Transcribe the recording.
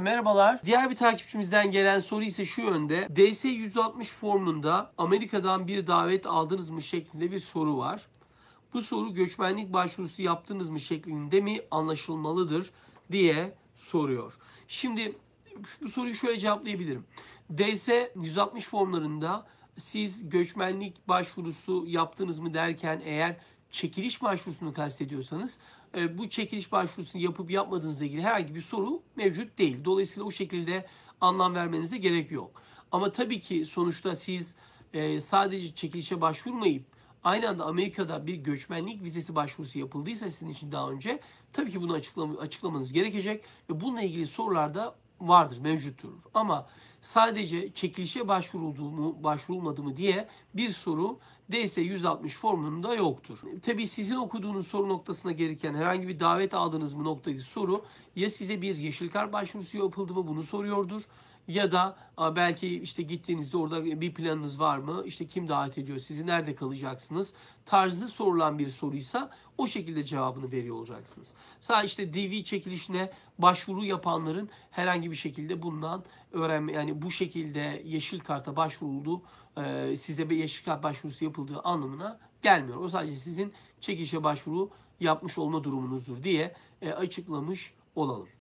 Merhabalar. Diğer bir takipçimizden gelen soru ise şu yönde. DS 160 formunda Amerika'dan bir davet aldınız mı şeklinde bir soru var. Bu soru göçmenlik başvurusu yaptınız mı şeklinde mi anlaşılmalıdır diye soruyor. Şimdi bu soruyu şöyle cevaplayabilirim. DS 160 formlarında siz göçmenlik başvurusu yaptınız mı derken eğer çekiliş başvurusunu kastediyorsanız e, bu çekiliş başvurusunu yapıp yapmadığınızla ilgili herhangi bir soru mevcut değil. Dolayısıyla o şekilde anlam vermenize gerek yok. Ama tabii ki sonuçta siz e, sadece çekilişe başvurmayıp aynı anda Amerika'da bir göçmenlik vizesi başvurusu yapıldıysa sizin için daha önce tabii ki bunu açıklam açıklamanız gerekecek ve bununla ilgili sorularda vardır, mevcuttur. Ama sadece çekilişe başvuruldu mu, başvurulmadı mı diye bir soru DS-160 formunda yoktur. Tabi sizin okuduğunuz soru noktasına gereken herhangi bir davet aldınız mı noktadaki soru ya size bir yeşil kar başvurusu yapıldı mı bunu soruyordur ya da belki işte gittiğinizde orada bir planınız var mı? İşte kim davet ediyor sizi? Nerede kalacaksınız? Tarzı sorulan bir soruysa o şekilde cevabını veriyor olacaksınız. Sadece işte DV çekilişine başvuru yapanların herhangi bir şekilde bundan öğrenme yani bu şekilde yeşil karta başvuruldu e, size bir yeşil kart başvurusu yapıldığı anlamına gelmiyor. O sadece sizin çekişe başvuru yapmış olma durumunuzdur diye e, açıklamış olalım.